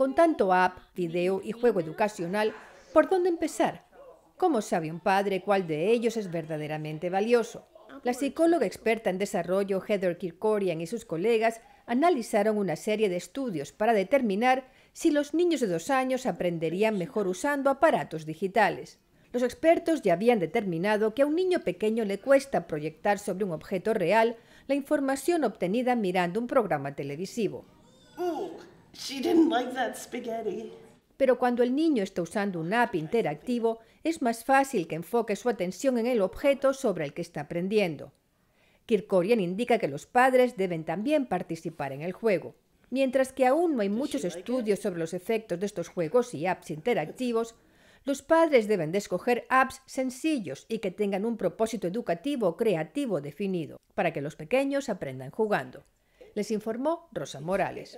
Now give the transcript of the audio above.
Con tanto app, video y juego educacional, ¿por dónde empezar? ¿Cómo sabe un padre cuál de ellos es verdaderamente valioso? La psicóloga experta en desarrollo Heather Kirkorian y sus colegas analizaron una serie de estudios para determinar si los niños de dos años aprenderían mejor usando aparatos digitales. Los expertos ya habían determinado que a un niño pequeño le cuesta proyectar sobre un objeto real la información obtenida mirando un programa televisivo. Pero cuando el niño está usando un app interactivo, es más fácil que enfoque su atención en el objeto sobre el que está aprendiendo. Kirkorian indica que los padres deben también participar en el juego. Mientras que aún no hay muchos estudios sobre los efectos de estos juegos y apps interactivos, los padres deben de escoger apps sencillos y que tengan un propósito educativo o creativo definido, para que los pequeños aprendan jugando. Les informó Rosa Morales.